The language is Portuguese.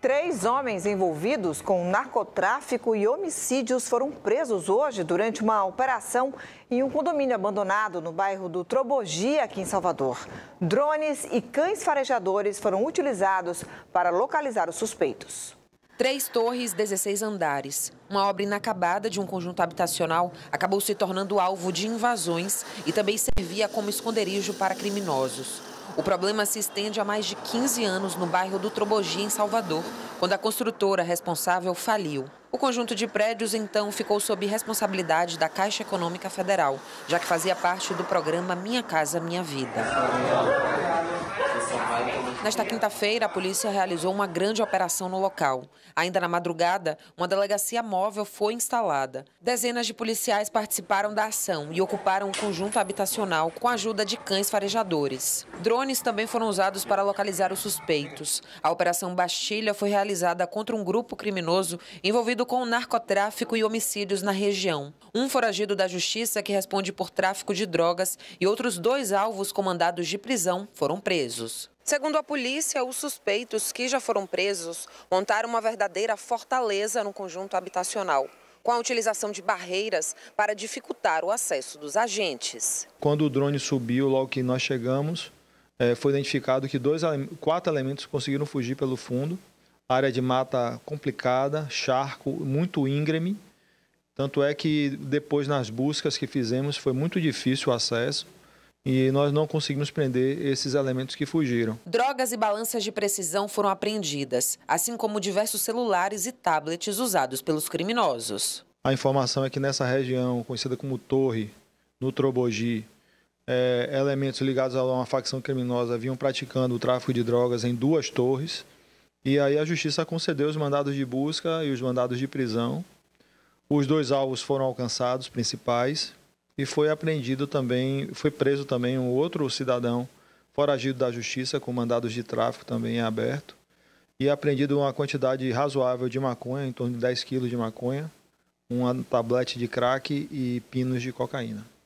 Três homens envolvidos com narcotráfico e homicídios foram presos hoje durante uma operação em um condomínio abandonado no bairro do Trobogia, aqui em Salvador. Drones e cães farejadores foram utilizados para localizar os suspeitos. Três torres, 16 andares. Uma obra inacabada de um conjunto habitacional acabou se tornando alvo de invasões e também servia como esconderijo para criminosos. O problema se estende há mais de 15 anos no bairro do Trobogi, em Salvador, quando a construtora responsável faliu. O conjunto de prédios, então, ficou sob responsabilidade da Caixa Econômica Federal, já que fazia parte do programa Minha Casa Minha Vida. Nesta quinta-feira, a polícia realizou uma grande operação no local. Ainda na madrugada, uma delegacia móvel foi instalada. Dezenas de policiais participaram da ação e ocuparam o um conjunto habitacional com a ajuda de cães farejadores. Drones também foram usados para localizar os suspeitos. A Operação Bastilha foi realizada contra um grupo criminoso envolvido com o narcotráfico e homicídios na região. Um foragido da justiça que responde por tráfico de drogas e outros dois alvos comandados de prisão foram presos. Segundo a polícia, os suspeitos que já foram presos montaram uma verdadeira fortaleza no conjunto habitacional, com a utilização de barreiras para dificultar o acesso dos agentes. Quando o drone subiu, logo que nós chegamos, é, foi identificado que dois, quatro elementos conseguiram fugir pelo fundo. Área de mata complicada, charco muito íngreme. Tanto é que depois nas buscas que fizemos foi muito difícil o acesso e nós não conseguimos prender esses elementos que fugiram. Drogas e balanças de precisão foram apreendidas, assim como diversos celulares e tablets usados pelos criminosos. A informação é que nessa região, conhecida como Torre, no Trobogi, é, elementos ligados a uma facção criminosa vinham praticando o tráfico de drogas em duas torres. E aí a justiça concedeu os mandados de busca e os mandados de prisão. Os dois alvos foram alcançados principais, e foi apreendido também, foi preso também um outro cidadão foragido da justiça com mandados de tráfico também em aberto e é apreendido uma quantidade razoável de maconha, em torno de 10 quilos de maconha, uma tablete de crack e pinos de cocaína.